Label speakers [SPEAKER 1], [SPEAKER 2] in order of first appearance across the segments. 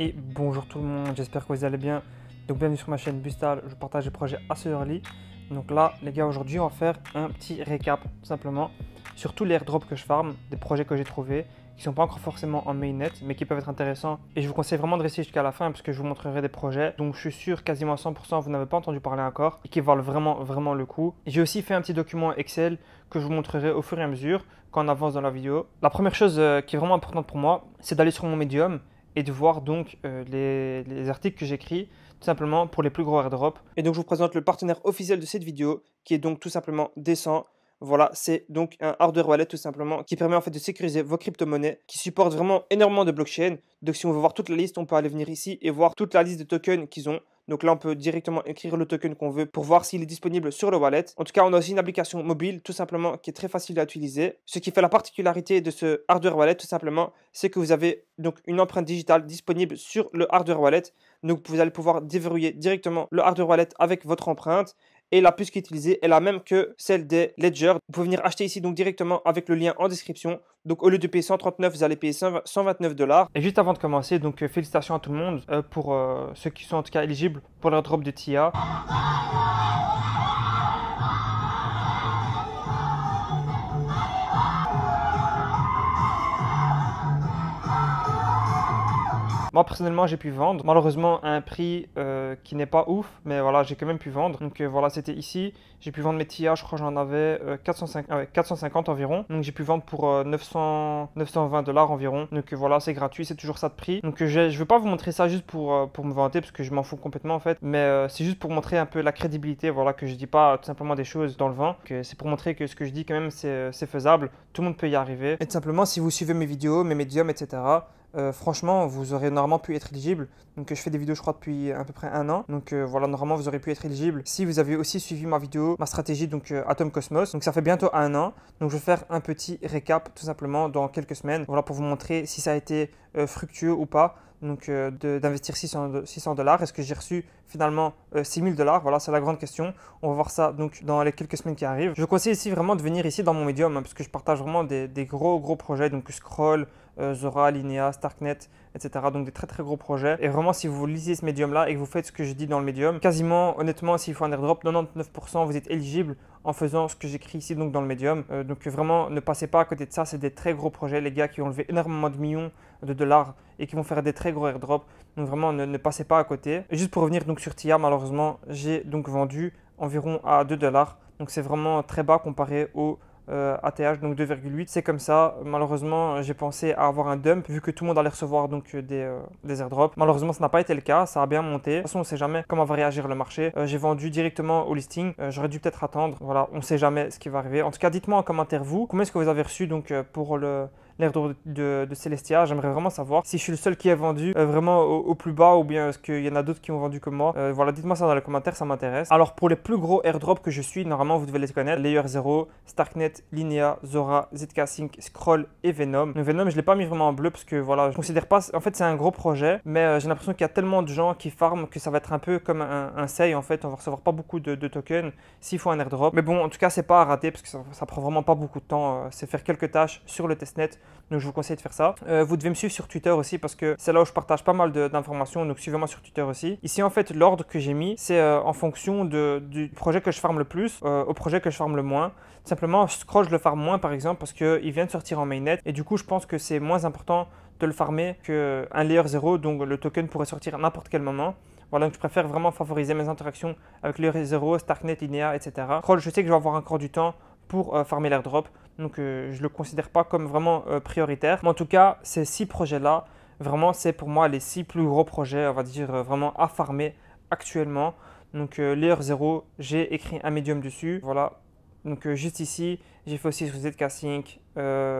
[SPEAKER 1] et bonjour tout le monde, j'espère que vous allez bien. Donc bienvenue sur ma chaîne Bustal, je partage des projets assez early. Donc là les gars aujourd'hui on va faire un petit récap simplement sur tous les airdrops que je farm, des projets que j'ai trouvés, qui sont pas encore forcément en mainnet mais qui peuvent être intéressants. Et je vous conseille vraiment de rester jusqu'à la fin parce que je vous montrerai des projets dont je suis sûr quasiment à 100% vous n'avez pas entendu parler encore et qui valent vraiment vraiment le coup. J'ai aussi fait un petit document Excel que je vous montrerai au fur et à mesure quand on avance dans la vidéo. La première chose euh, qui est vraiment importante pour moi c'est d'aller sur mon médium et de voir donc euh, les, articles que j'écris tout simplement pour les plus gros airdrops. Et donc je vous présente le partenaire officiel de cette vidéo qui est donc tout simplement Descent. Voilà, c'est donc un hardware wallet tout simplement qui permet en fait de sécuriser vos crypto-monnaies, qui supporte vraiment énormément de blockchain. Donc si on veut voir toute la liste, on peut aller venir ici et voir toute la liste de tokens qu'ils ont. Donc là, on peut directement écrire le token qu'on veut pour voir s'il est disponible sur le wallet. En tout cas, on a aussi une application mobile, tout simplement, qui est très facile à utiliser. Ce qui fait la particularité de ce hardware wallet, tout simplement, c'est que vous avez donc une empreinte digitale disponible sur le hardware wallet. Donc vous allez pouvoir déverrouiller directement le hardware wallet avec votre empreinte et la puce qui est utilisée est la même que celle des Ledger. Vous pouvez venir acheter ici donc directement avec le lien en description. Donc au lieu de payer 139, vous allez payer 129 dollars. Et juste avant de commencer, donc euh, félicitations à tout le monde euh, pour euh, ceux qui sont en tout cas éligibles pour leur drop de TIA. Moi personnellement j'ai pu vendre, malheureusement à un prix euh, qui n'est pas ouf, mais voilà j'ai quand même pu vendre. Donc euh, voilà c'était ici, j'ai pu vendre mes tillages, je crois j'en avais 450, euh, ah environ. Donc j'ai pu vendre pour 900, 920 dollars environ. Donc voilà c'est gratuit, c'est toujours ça de prix. Donc je veux pas vous montrer ça juste pour, me vanter parce que je m'en fous complètement en fait, mais c'est juste pour montrer un peu la crédibilité, voilà que je dis pas tout simplement des choses dans le vent, que c'est pour montrer que ce que je dis quand même c'est faisable, tout le monde peut y arriver. Et tout simplement si vous suivez mes vidéos, mes médiums, etc. Euh, franchement, vous aurez normalement pu être éligible. Donc, je fais des vidéos, je crois, depuis à peu près un an. Donc, euh, voilà, normalement, vous aurez pu être éligible si vous avez aussi suivi ma vidéo, ma stratégie, donc euh, Atom Cosmos. Donc, ça fait bientôt un an. Donc, je vais faire un petit récap, tout simplement, dans quelques semaines. Voilà, pour vous montrer si ça a été fructueux ou pas. Donc, d'investir 600 dollars. Est-ce que j'ai reçu finalement 6000 dollars Voilà, c'est la grande question. On va voir ça donc dans les quelques semaines qui arrivent. Je conseille ici vraiment de venir ici dans mon médium, hein, parce que je partage vraiment des gros, gros projets. Donc, Scroll, euh, Zora, Linea, Starknet, etc. Donc des très très gros projets. Et vraiment, si vous lisez ce médium-là et que vous faites ce que je dis dans le médium, quasiment, honnêtement, s'il faut un airdrop, 99% vous êtes éligible en faisant ce que j'écris ici donc dans le médium. Euh, donc vraiment, ne passez pas à côté de ça. C'est des très gros projets, les gars qui ont levé énormément de millions de dollars et qui vont faire des très gros airdrops. Donc vraiment, ne, passez pas à côté. juste pour revenir donc sur TIA, malheureusement, j'ai donc vendu environ à 2 dollars. Donc c'est vraiment très bas comparé au ATH, euh, donc 2,8. C'est comme ça. Malheureusement, j'ai pensé à avoir un dump vu que tout le monde allait recevoir donc euh, euh, des, airdrops. Malheureusement, ça n'a pas été le cas. Ça a bien monté. De toute façon, on ne sait jamais comment va réagir le marché. j'ai vendu directement au listing. J'aurais dû peut-être attendre. Voilà, on ne sait jamais ce qui va arriver. En tout cas, dites-moi en commentaire vous comment est-ce que vous avez reçu donc pour le l'air de, de, Celestia. J'aimerais vraiment savoir si je suis le seul qui a vendu euh, vraiment au, plus bas ou bien est-ce qu'il y en a d'autres qui ont vendu comme moi. Euh, voilà, dites-moi ça dans les commentaires, ça m'intéresse. Alors pour les plus gros airdrops que je suis, normalement vous devez les connaître Layer 0, Starknet, Linea, Zora, ZK Sync, Scroll et Venom. Le Venom, je l'ai pas mis vraiment en bleu parce que voilà, je considère pas. En fait, c'est un gros projet, mais euh, j'ai l'impression qu'il y a tellement de gens qui farment que ça va être un peu comme un, un en fait. On va recevoir pas beaucoup de, tokens s'il faut un airdrop. Mais bon, en tout cas, c'est pas à rater parce que ça prend vraiment pas beaucoup de temps. c'est faire quelques tâches sur le testnet donc je vous conseille de faire ça. Euh, vous devez me suivre sur Twitter aussi parce que c'est là où je partage pas mal d'informations. Donc suivez-moi sur Twitter aussi. Ici en fait l'ordre que j'ai mis c'est euh, en fonction du projet que je farme le plus euh, au projet que je farme le moins. Simplement Scroll je le farme moins par exemple parce qu'il vient de sortir en mainnet et du coup je pense que c'est moins important de le farmer qu'un layer 0 donc le token pourrait sortir à n'importe quel moment. Voilà, donc je préfère vraiment favoriser mes interactions avec layer 0, Starknet, Linea, etc. Scroll je sais que je vais avoir encore du temps pour euh, farmer l'airdrop. Donc euh, je le considère pas comme vraiment euh, prioritaire. en tout cas, ces six projets-là, vraiment, c'est pour moi les six plus gros projets, on va dire, vraiment à farmer actuellement. Donc Layer 0, j'ai écrit un médium dessus. Voilà. Donc juste ici, j'ai fait aussi sur ZK-Sync,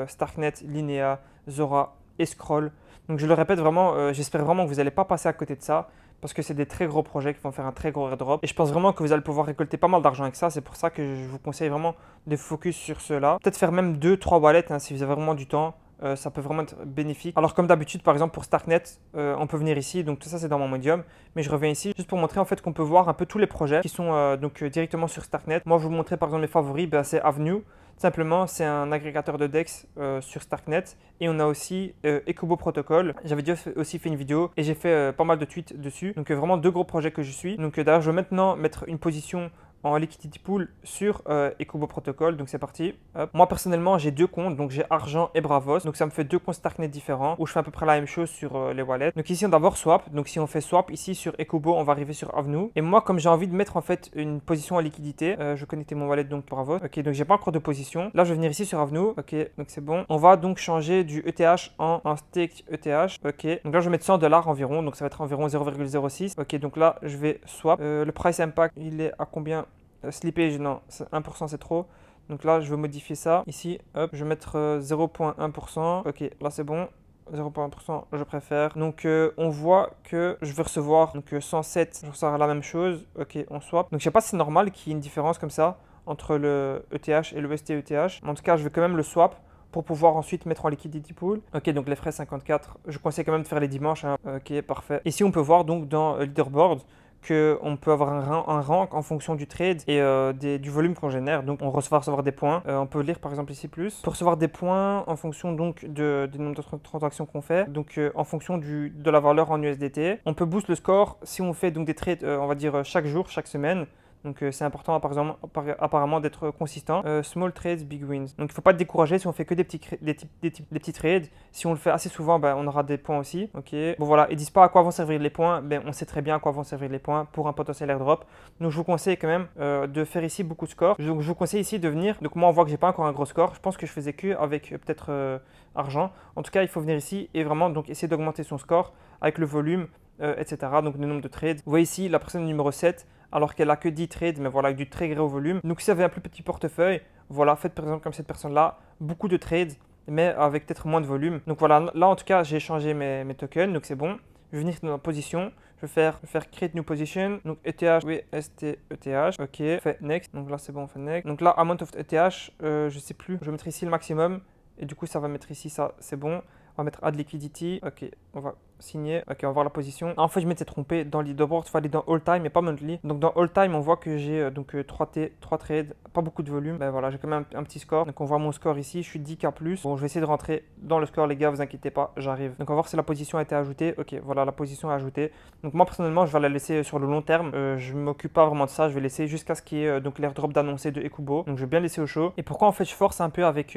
[SPEAKER 1] Starknet, Linea, Zora et Scroll. Donc je le répète vraiment, j'espère vraiment que vous n'allez pas passer à côté de ça parce que c'est des très gros projets qui vont faire un très gros airdrop. Et je pense vraiment que vous allez pouvoir récolter pas mal d'argent avec ça. C'est pour ça que je vous conseille vraiment de focus sur cela. Peut-être faire même 2-3 wallets hein, si vous avez vraiment du temps. Euh, ça peut vraiment être bénéfique. Alors comme d'habitude, par exemple pour Starknet, euh, on peut venir ici, donc tout ça c'est dans mon Medium, mais je reviens ici juste pour montrer en fait qu'on peut voir un peu tous les projets qui sont euh, donc directement sur Starknet. Moi je vous montrer par exemple mes favoris, ben, c'est Avenue, Simplement, c'est un agrégateur de DEX euh, sur Starknet. Et on a aussi euh, Ecubo Ecobo Protocol. J'avais déjà aussi fait une vidéo et j'ai fait euh, pas mal de tweets dessus. Donc vraiment deux gros projets que je suis. Donc d'ailleurs, je vais maintenant mettre une position en liquidity pool sur euh, Ecobo Protocol. Donc c'est parti. Moi personnellement, j'ai deux comptes, donc j'ai Argent et Bravos. Donc ça me fait deux comptes Starknet différents où je fais à peu près la même chose sur euh, les wallets. Donc ici on d'abord swap. Donc si on fait swap ici sur Ecobo, on va arriver sur Avenue. Et moi comme j'ai envie de mettre en fait une position en liquidité, euh, je connectais mon wallet donc Bravos. Ok, donc j'ai pas encore de position. Là je vais venir ici sur Avenue. Ok, donc c'est bon. On va donc changer du ETH en un stake ETH. Ok, donc là je vais mettre 100 dollars environ. Donc ça va être environ 0,06. Ok, donc là je vais swap. le price impact il est à combien euh, slippage, non, 1% c'est trop. Donc là, je veux modifier ça. Ici, hop, je vais mettre 0.1%. Euh, ok, là c'est bon. 0.1% je préfère. Donc euh, on voit que je vais recevoir donc 107, je ressors la même chose. Ok, on swap. Donc je sais pas si c'est normal qu'il y ait une différence comme ça entre le ETH et le STETH. En tout cas, je vais quand même le swap pour pouvoir ensuite mettre en liquidity pool. Ok, donc les frais 54, je conseille quand même de faire les dimanches. Hein. Ok, parfait. Ici, on peut voir donc dans leaderboard qu'on peut avoir un, rank, en fonction du trade et euh, du volume qu'on génère. Donc on va recevoir des points. Euh, on peut lire par exemple ici plus. Pour recevoir des points en fonction donc de, du nombre de transactions qu'on fait, donc euh, en fonction du, de la valeur en USDT. On peut boost le score si on fait donc des trades, on va dire chaque jour, chaque semaine. Donc euh, c'est important par apparemment, apparemment d'être consistant. Euh, small trades, big wins. Donc il ne faut pas te décourager si on fait que des petits, des, trades. Si on le fait assez souvent, ben, on aura des points aussi. Ok. Bon voilà, ils disent pas à quoi vont servir les points, ben, on sait très bien à quoi vont servir les points pour un potentiel airdrop. Donc je vous conseille quand même euh, de faire ici beaucoup de scores. je vous conseille ici de venir. Donc moi on voit que j'ai pas encore un gros score. Je pense que je faisais que avec peut-être argent. En tout cas, il faut venir ici et vraiment donc essayer d'augmenter son score avec le volume, etc. Donc le nombre de trades. Vous voyez ici la personne numéro 7 alors qu'elle a que 10 trades, mais voilà, avec du très gros volume. Donc si vous avez un plus petit portefeuille, voilà, faites par exemple comme cette personne-là, beaucoup de trades, mais avec peut-être moins de volume. Donc voilà, là en tout cas, j'ai changé mes, tokens, donc c'est bon. Je vais venir dans la position, je vais faire, faire create new position, donc ETH, oui, ST, ETH, ok, fait next, donc là c'est bon, fait next. Donc là, amount of ETH, euh, je sais plus, je vais mettre ici le maximum, et du coup ça va mettre ici, ça c'est bon. On va mettre add liquidity, ok, on va signé, ok, on va voir la position. En fait, je m'étais trompé dans leaderboard, il fallait dans all time et pas monthly. Donc dans all time, on voit que j'ai euh, donc 3, euh, t, 3 trades, pas beaucoup de volume. Ben voilà, j'ai quand même un, petit score. Donc on voit mon score ici, je suis 10K+. Bon, je vais essayer de rentrer dans le score, les gars, vous inquiétez pas, j'arrive. Donc on va voir si la position a été ajoutée. Ok, voilà, la position est ajoutée. Donc moi, personnellement, je vais la laisser euh, sur le long terme. je m'occupe pas vraiment de ça, je vais laisser jusqu'à ce qu'il y ait l'air donc l'airdrop d'annoncer de Ekubo. Donc je vais bien laisser au chaud. Et pourquoi en fait je force un peu avec...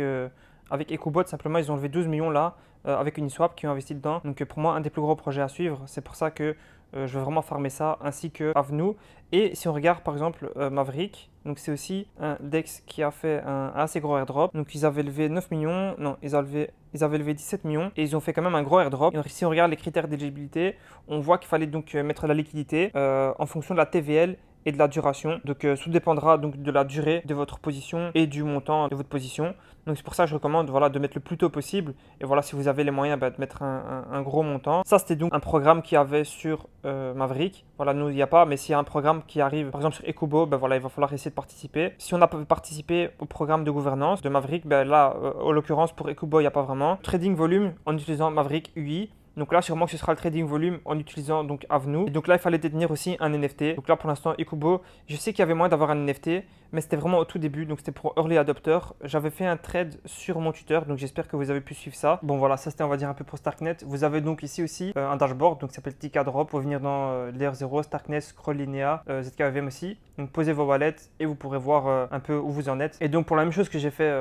[SPEAKER 1] Avec EcoBot, simplement, ils ont levé 12 millions là, avec euh, avec Uniswap qui ont investi dedans. Donc euh, pour moi, un des plus gros projets à suivre. C'est pour ça que euh, je veux vraiment farmer ça, ainsi que Avenue Et si on regarde par exemple Maverick, donc c'est aussi un DEX qui a fait un assez gros airdrop. Donc ils avaient levé 9 millions, non, ils, levé, ils avaient levé 17 millions et ils ont fait quand même un gros airdrop. Et si on regarde les critères d'éligibilité, on voit qu'il fallait donc mettre la liquidité en fonction de la TVL et de la duration. Donc euh, tout dépendra donc de la durée de votre position et du montant de votre position. Donc c'est pour ça que je recommande voilà, de mettre le plus tôt possible. Et voilà, si vous avez les moyens bah, de mettre un, gros montant. Ça, c'était donc un programme qui avait sur euh, Maverick. Voilà, nous, il n'y a pas, mais s'il y a un programme qui arrive, par exemple sur Ecobo, ben voilà, il va falloir essayer de participer. Si on n'a pas participé au programme de gouvernance de Maverick, bah, là, euh, en l'occurrence, pour Ecobo, il n'y a pas vraiment. Trading volume en utilisant Maverick UI. Donc là, sûrement que ce sera le trading volume en utilisant donc Avenue. donc là, il fallait détenir aussi un NFT. Donc là, pour l'instant, Ikubo, je sais qu'il y avait moyen d'avoir un NFT, mais c'était vraiment au tout début, donc c'était pour early adopter. J'avais fait un trade sur mon tuteur. donc j'espère que vous avez pu suivre ça. Bon voilà, ça c'était on va dire un peu pour Starknet. Vous avez donc ici aussi euh, un dashboard, donc ça s'appelle Tika Drop. Vous venir dans euh, Layer 0, Starknet, Scroll Linea, euh, ZKVM aussi. Donc posez vos wallets et vous pourrez voir un peu où vous en êtes. Et donc pour la même chose que j'ai fait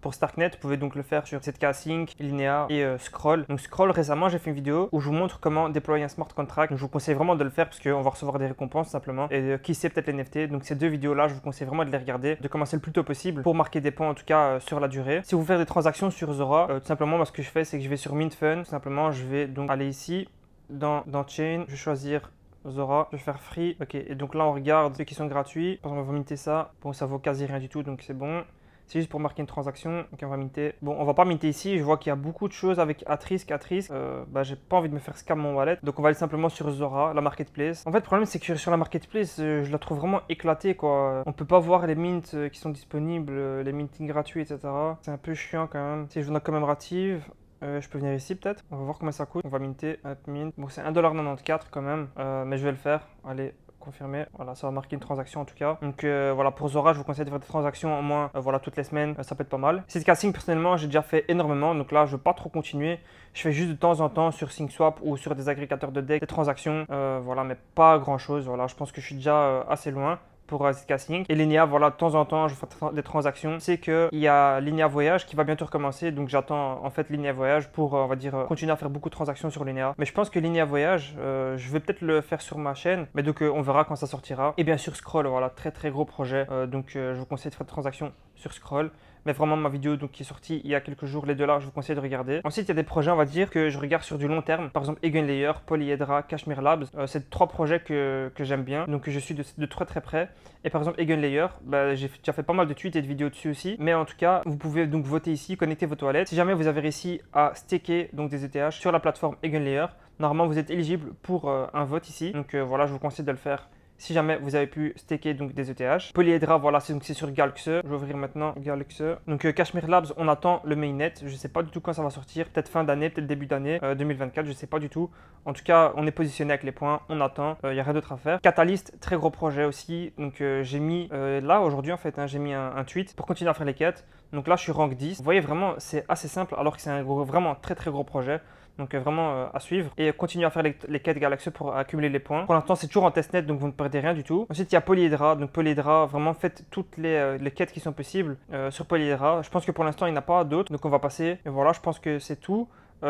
[SPEAKER 1] pour Starknet, vous pouvez donc le faire sur ZK Sync, Linea et Scroll. Donc Scroll récemment, j'ai fait une où je vous montre comment déployer un smart contract. je vous conseille vraiment de le faire parce qu'on va recevoir des récompenses simplement. Et euh, qui sait peut-être les NFT. Donc ces deux vidéos-là, je vous conseille vraiment de les regarder, de commencer le plus tôt possible pour marquer des points en tout cas euh, sur la durée. Si vous faire des transactions sur Zora, euh, tout simplement, moi, ce que je fais, c'est que je vais sur MintFun. Tout simplement, je vais donc aller ici dans, Chain, je vais choisir Zora, je vais faire free. Ok, et donc là on regarde ceux qui sont gratuits. on va ça. Bon, ça vaut quasi rien du tout, donc c'est bon c'est juste pour marquer une transaction. qu'on va minter. Bon, on va pas minter ici. Je vois qu'il y a beaucoup de choses avec Atrisk. Atrisk, euh, bah, j'ai pas envie de me faire scam mon wallet. Donc on va aller simplement sur Zora, la marketplace. En fait, le problème, c'est que sur la marketplace, euh, je la trouve vraiment éclatée, quoi. On peut pas voir les mints euh, qui sont disponibles, les minting gratuits, etc. C'est un peu chiant quand même. Si je veux commémorative, je peux venir ici peut-être. On va voir comment ça coûte. On va minter. mint. Bon, c'est 1,94$ quand même. mais je vais le faire. Allez, confirmé. Voilà, ça va marquer une transaction en tout cas. Donc euh, voilà, pour Zora, je vous conseille de faire des transactions au moins euh, voilà, toutes les semaines, euh, ça peut être pas mal. C'est casting, personnellement, j'ai déjà fait énormément, donc là, je ne veux pas trop continuer. Je fais juste de temps en temps sur SyncSwap ou sur des agrégateurs de deck des transactions, voilà, mais pas grand chose. Voilà, je pense que je suis déjà assez loin pour euh, Casting. Et Linea, voilà, de temps en temps, je fais des transactions. C'est qu'il y a Linea Voyage qui va bientôt recommencer. Donc j'attends en fait Linea Voyage pour, euh, on va dire, euh, continuer à faire beaucoup de transactions sur Linea. Mais je pense que Linea Voyage, je vais peut-être le faire sur ma chaîne. Mais donc on verra quand ça sortira. Et bien sûr, Scroll, voilà, très très gros projet. donc je vous conseille de faire des transactions sur Scroll mais vraiment ma vidéo donc, qui est sortie il y a quelques jours, les deux là, je vous conseille de regarder. Ensuite, il y a des projets, on va dire, que je regarde sur du long terme. Par exemple, Layer, Polyhedra, Cashmere Labs. Euh, c'est trois projets que, j'aime bien, donc je suis de, très très près. Et par exemple, Egan Layer, bah, j'ai déjà fait pas mal de tweets et de vidéos dessus aussi. Mais en tout cas, vous pouvez donc voter ici, connecter vos toilettes. Si jamais vous avez réussi à staker donc, des ETH sur la plateforme Layer, normalement vous êtes éligible pour euh, un vote ici. Donc euh, voilà, je vous conseille de le faire si jamais vous avez pu staker donc des ETH. Polyhedra, voilà, c'est donc c'est sur Galaxy. Je vais ouvrir maintenant Galaxy. Donc Cashmere euh, Labs, on attend le mainnet. Je sais pas du tout quand ça va sortir. Peut-être fin d'année, peut-être début d'année 2024, euh, je sais pas du tout. En tout cas, on est positionné avec les points, on attend. Il euh, y a rien d'autre à faire. Catalyst, très gros projet aussi. Donc j'ai mis là aujourd'hui en fait, hein, j'ai mis un, tweet pour continuer à faire les quêtes. Donc là, je suis rank 10. Vous voyez vraiment, c'est assez simple alors que c'est un vraiment très très gros projet. Donc euh, vraiment euh, à suivre. Et continuer à faire les, quêtes Galaxy pour accumuler les points. Pour l'instant, c'est toujours en test net. donc vous ne perdez rien du tout. Ensuite, il y a Polyhedra. Donc Polyhedra, vraiment faites toutes euh, les, quêtes qui sont possibles sur Polyhedra. Je pense que pour l'instant, il n'y en a pas d'autres. Donc on va passer. Et voilà, je pense que c'est tout.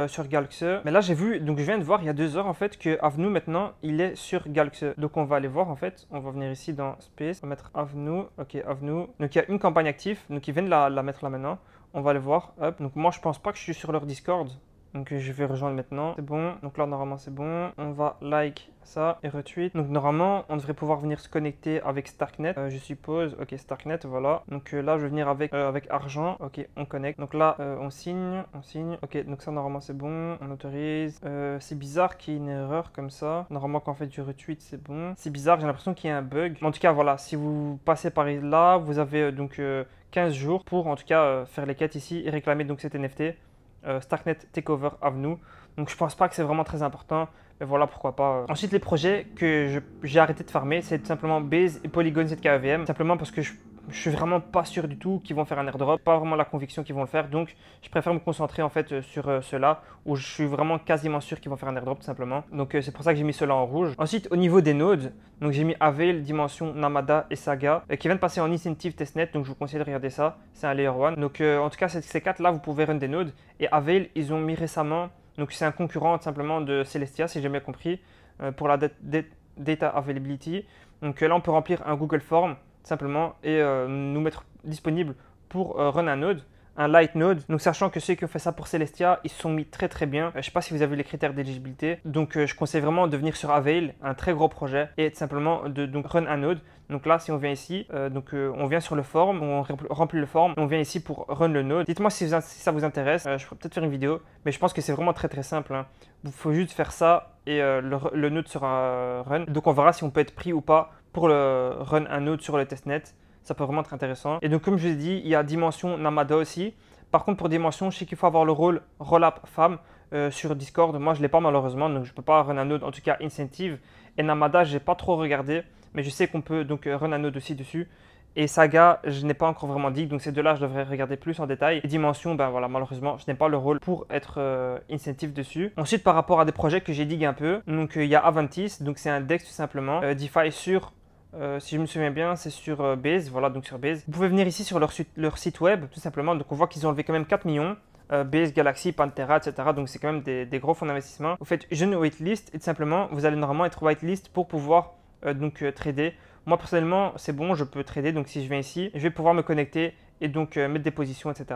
[SPEAKER 1] sur Galaxy. Mais là, j'ai vu, donc je viens de voir il y a deux heures en fait que Avenu maintenant il est sur Galaxy. Donc on va aller voir en fait. On va venir ici dans Space, on va mettre avenue Ok, Avenu. Donc il y a une campagne active, donc ils viennent la, la mettre là maintenant. On va aller voir. Hop. Donc moi, je pense pas que je suis sur leur Discord. Donc je vais rejoindre maintenant. C'est bon. Donc là normalement c'est bon. On va like ça et retweet. Donc normalement on devrait pouvoir venir se connecter avec Starknet. Euh, je suppose. Ok Starknet voilà. Donc euh, là je vais venir avec, euh, avec argent. Ok on connecte. Donc là on signe. On signe. Ok donc ça normalement c'est bon. On autorise. c'est bizarre qu'il y ait une erreur comme ça. Normalement quand on fait du retweet c'est bon. C'est bizarre j'ai l'impression qu'il y a un bug. en tout cas voilà si vous passez par là vous avez donc 15 jours pour en tout cas faire les quêtes ici et réclamer donc cet NFT. Euh, Starknet Takeover Avenue. Donc je pense pas que c'est vraiment très important, mais voilà pourquoi pas. Euh. Ensuite les projets que j'ai arrêté de farmer, c'est tout simplement Base et Polygon ZKVM, e simplement parce que je je suis vraiment pas sûr du tout qu'ils vont faire un airdrop, pas vraiment la conviction qu'ils vont le faire, donc je préfère me concentrer en fait euh, sur euh, cela où je suis vraiment quasiment sûr qu'ils vont faire un airdrop tout simplement. Donc euh, c'est pour ça que j'ai mis cela en rouge. Ensuite au niveau des nodes, donc j'ai mis Avail, Dimension, Namada et Saga qui viennent passer en incentive testnet, donc je vous conseille de regarder ça, c'est un layer 1. Donc en tout cas ces quatre là vous pouvez run des nodes et Avail ils ont mis récemment, donc c'est un concurrent simplement de Celestia si j'ai bien compris, pour la data availability. Donc là on peut remplir un Google Form simplement, et euh, nous mettre disponible pour euh, run un node un light node. Donc sachant que ceux qui ont fait ça pour Celestia, ils se sont mis très très bien. Euh, je ne sais pas si vous avez les critères d'éligibilité. Donc je conseille vraiment de venir sur Avail, un très gros projet, et simplement de donc run un node. Donc là, si on vient ici, donc on vient sur le form, on remplit le form, on vient ici pour run le node. Dites-moi si, ça vous intéresse, je pourrais peut-être faire une vidéo, mais je pense que c'est vraiment très très simple. Il hein. faut juste faire ça et le node sera run. Donc on verra si on peut être pris ou pas pour le run un autre sur le testnet. Ça peut vraiment être intéressant. Et donc, comme je l'ai dit, il y a Dimension Namada aussi. Par contre, pour Dimension, je sais qu'il faut avoir le rôle Rollup Femme euh, sur Discord. Moi, je ne l'ai pas malheureusement, donc je ne peux pas run un autre. En tout cas, Incentive et Namada, je n'ai pas trop regardé. Mais je sais qu'on peut donc euh, run un aussi dessus. Et Saga, je n'ai pas encore vraiment dit, donc ces deux-là, je devrais regarder plus en détail. Et Dimension, ben voilà, malheureusement, je n'ai pas le rôle pour être euh, incentive dessus. Ensuite, par rapport à des projets que j'ai dig un peu, donc il y a Aventis, donc c'est un DEX tout simplement, DeFi sur euh, si je me souviens bien, c'est sur euh, Base, voilà, donc sur Base. Vous pouvez venir ici sur leur, site web, tout simplement. Donc on voit qu'ils ont enlevé quand même 4 millions. Euh, Base, Galaxy, Pantera, etc. Donc c'est quand même des, gros fonds d'investissement. Vous faites une waitlist et tout simplement, vous allez normalement être whitelist pour pouvoir donc trader. Moi personnellement, c'est bon, je peux trader. Donc si je viens ici, je vais pouvoir me connecter et donc mettre des positions, etc.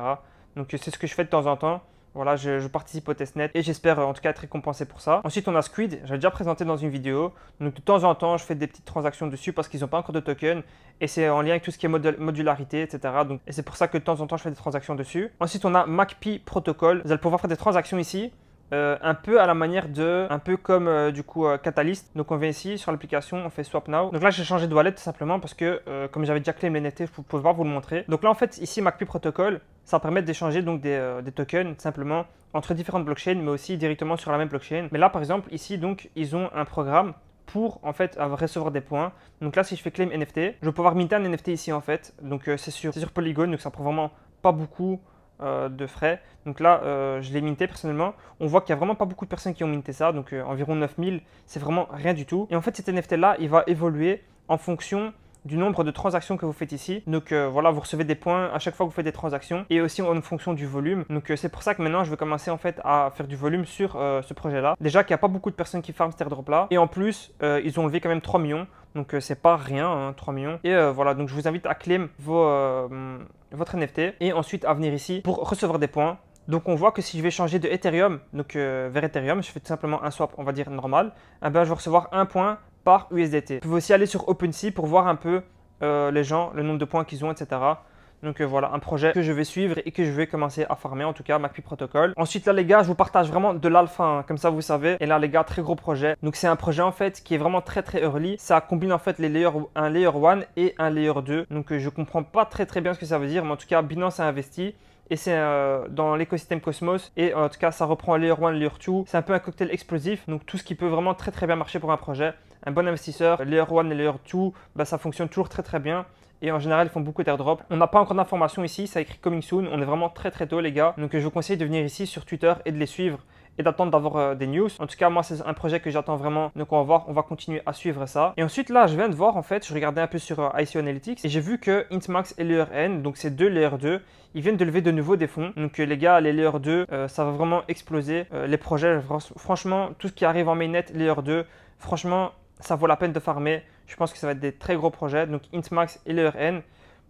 [SPEAKER 1] Donc c'est ce que je fais de temps en temps. Voilà, je, participe au testnet et j'espère euh, en tout cas être récompensé pour ça. Ensuite, on a Squid, j'avais déjà présenté dans une vidéo. Donc de temps en temps, je fais des petites transactions dessus parce qu'ils n'ont pas encore de token et c'est en lien avec tout ce qui est modularité, etc. Donc, et c'est pour ça que de temps en temps, je fais des transactions dessus. Ensuite, on a MacPi Protocol. Vous allez pouvoir faire des transactions ici. Euh, un peu à la manière de, un peu comme euh, du coup euh, Catalyst. Donc on vient ici sur l'application, on fait Swap Now. Donc là j'ai changé de wallet simplement parce que comme j'avais déjà claim NFT, je pouvais pas vous le montrer. Donc là en fait ici MacPi Protocol, ça permet d'échanger donc des, tokens simplement entre différentes blockchains, mais aussi directement sur la même blockchain. Mais là par exemple ici donc ils ont un programme pour en fait recevoir des points. Donc là si je fais claim NFT, je vais pouvoir minter un NFT ici en fait. Donc c'est sur, sur Polygon, donc ça prend vraiment pas beaucoup euh, de frais. Donc là, euh, je l'ai minté personnellement. On voit qu'il n'y a vraiment pas beaucoup de personnes qui ont minté ça, donc euh, environ 9000, c'est vraiment rien du tout. Et en fait, cet NFT-là, il va évoluer en fonction du nombre de transactions que vous faites ici. Donc voilà, vous recevez des points à chaque fois que vous faites des transactions et aussi en fonction du volume. Donc c'est pour ça que maintenant je vais commencer en fait à faire du volume sur ce projet là. Déjà qu'il n'y a pas beaucoup de personnes qui farment cet airdrop là et en plus ils ont levé quand même 3 millions. Donc euh, c'est pas rien, 3 hein, millions. Et euh, voilà, donc je vous invite à claim euh, votre NFT et ensuite à venir ici pour recevoir des points. Donc on voit que si je vais changer de Ethereum, donc vers Ethereum, je fais tout simplement un swap, on va dire normal, eh ben, je vais recevoir un point par USDT. Vous pouvez aussi aller sur OpenSea pour voir un peu les gens, le nombre de points qu'ils ont, etc. Donc euh, voilà, un projet que je vais suivre et que je vais commencer à farmer, en tout cas MacPi Protocol. Ensuite là les gars, je vous partage vraiment de l'alpha, hein, comme ça vous savez. Et là les gars, très gros projet. Donc c'est un projet en fait qui est vraiment très très early. Ça combine en fait les un layer 1 et un layer 2. Donc euh, je comprends pas très très bien ce que ça veut dire, mais en tout cas Binance a investi et c'est euh, dans l'écosystème Cosmos et en tout cas ça reprend Layer 1, Layer 2, c'est un peu un cocktail explosif donc tout ce qui peut vraiment très très bien marcher pour un projet, un bon investisseur, Layer 1 et Layer 2 bah, ça fonctionne toujours très très bien et en général ils font beaucoup d'airdrops. On n'a pas encore d'informations ici, ça écrit coming soon, on est vraiment très très tôt les gars. Donc euh, je vous conseille de venir ici sur Twitter et de les suivre et d'attendre d'avoir euh, des news. En tout cas, moi, c'est un projet que j'attends vraiment. Donc, on va voir, on va continuer à suivre ça. Et ensuite, là, je viens de voir, en fait, je regardais un peu sur euh, ICO Analytics et j'ai vu que Intmax et l'ERN, donc ces deux Layer 2, ils viennent de lever de nouveau des fonds. Donc, les gars, les Layer 2, ça va vraiment exploser. les projets, franchement, tout ce qui arrive en mainnet, Layer 2, franchement, ça vaut la peine de farmer. Je pense que ça va être des très gros projets, donc Intmax et le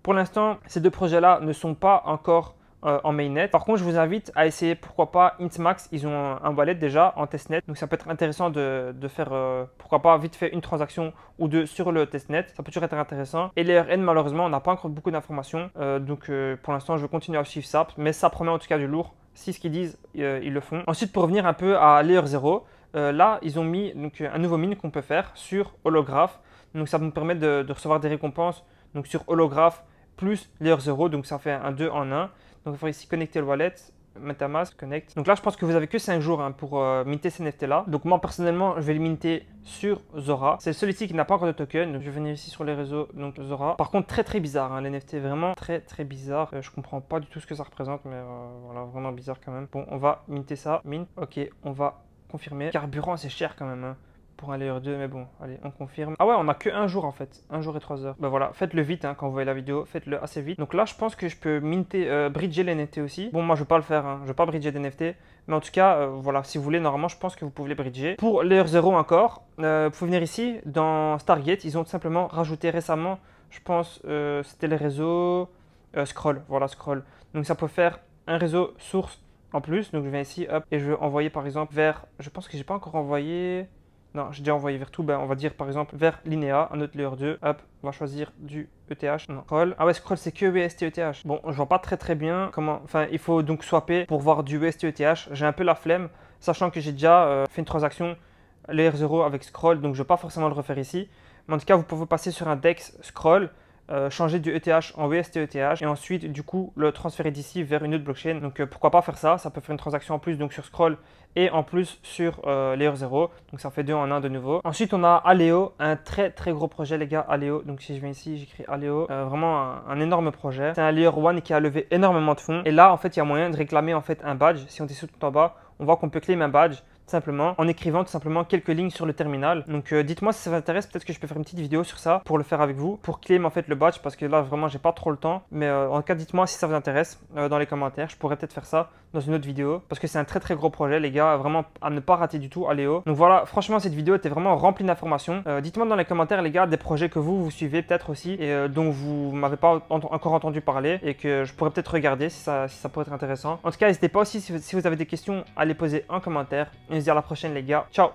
[SPEAKER 1] Pour l'instant, ces deux projets-là ne sont pas encore euh, en mainnet. Par contre, je vous invite à essayer, pourquoi pas, Intmax. Ils ont un, wallet déjà en testnet, donc ça peut être intéressant de, faire, euh, pourquoi pas, vite fait une transaction ou deux sur le testnet. Ça peut toujours être intéressant. Et les malheureusement, on n'a pas encore beaucoup d'informations, euh, donc pour l'instant, je vais continuer à suivre ça, mais ça promet en tout cas du lourd. Si ce qu'ils disent, ils le font. Ensuite, pour revenir un peu à Layer 0, là, ils ont mis donc, un nouveau mine qu'on peut faire sur Holograph. Donc ça me permet de, de recevoir des récompenses donc sur Holograph plus Layer 0, donc ça fait un 2 en 1. Donc il faut ici connecter le wallet, Metamask, Connect. Donc là, je pense que vous avez que 5 jours hein, pour euh, minter ces NFT là. Donc moi, personnellement, je vais le minter sur Zora. C'est celui-ci qui n'a pas encore de token. Donc je vais venir ici sur les réseaux, donc Zora. Par contre, très très bizarre, hein, les NFT, vraiment très très bizarre. Euh, je comprends pas du tout ce que ça représente, mais euh, voilà, vraiment bizarre quand même. Bon, on va minter ça. Mine. Ok, on va confirmer. Carburant, c'est cher quand même. Hein pour un layer 2, mais bon, allez, on confirme. Ah ouais, on a que un jour en fait, un jour et trois heures. Bah voilà, faites-le vite hein, quand vous voyez la vidéo, faites-le assez vite. Donc là, je pense que je peux minter, euh, bridger les NFT aussi. Bon, moi, je vais pas le faire, hein. je vais pas bridger des NFT, mais en tout cas, euh, voilà, si vous voulez, normalement, je pense que vous pouvez les bridger. Pour layer 0 encore, euh, vous pouvez venir ici, dans Stargate, ils ont simplement rajouté récemment, je pense, c'était les réseaux scroll, voilà, scroll. Donc ça peut faire un réseau source en plus. Donc je viens ici, hop, et je vais envoyer par exemple vers. Je pense que j'ai pas encore envoyé. Non, j'ai déjà envoyé vers tout. Ben, on va dire par exemple vers l'INEA, un autre layer 2. Hop, on va choisir du ETH. Non, scroll. Ah ouais, scroll, c'est que ESTETH. Bon, je vois pas très très bien comment. Enfin, il faut donc swapper pour voir du ESTETH. J'ai un peu la flemme, sachant que j'ai déjà euh, fait une transaction layer 0 avec scroll, donc je vais pas forcément le refaire ici. Mais en tout cas, vous pouvez passer sur un DEX scroll euh, changer du ETH en VSTETH et ensuite du coup le transférer d'ici vers une autre blockchain. Donc euh, pourquoi pas faire ça Ça peut faire une transaction en plus donc sur Scroll et en plus sur euh, Layer 0. Donc ça fait deux en un de nouveau. Ensuite on a Aleo, un très très gros projet les gars, Aleo. Donc si je viens ici, j'écris Aleo. vraiment un, énorme projet. C'est un Layer 1 qui a levé énormément de fonds. Et là en fait il y a moyen de réclamer en fait un badge. Si on descend tout en bas, on voit qu'on peut claimer un badge simplement en écrivant tout simplement quelques lignes sur le terminal. Donc euh, dites-moi si ça vous intéresse, peut-être que je peux faire une petite vidéo sur ça pour le faire avec vous, pour claim en fait le batch, parce que là vraiment j'ai pas trop le temps. Mais euh, en tout cas dites-moi si ça vous intéresse euh, dans les commentaires, je pourrais peut-être faire ça dans une autre vidéo parce que c'est un très très gros projet les gars, vraiment à ne pas rater du tout, allez Léo oh. Donc voilà, franchement cette vidéo était vraiment remplie d'informations. Euh, dites-moi dans les commentaires les gars des projets que vous vous suivez peut-être aussi et euh, dont vous m'avez pas encore entendu parler et que je pourrais peut-être regarder si ça, pourrait être intéressant. En tout cas, n'hésitez pas aussi si vous, avez des questions à les poser en commentaire. Et on se dit à la prochaine les gars, ciao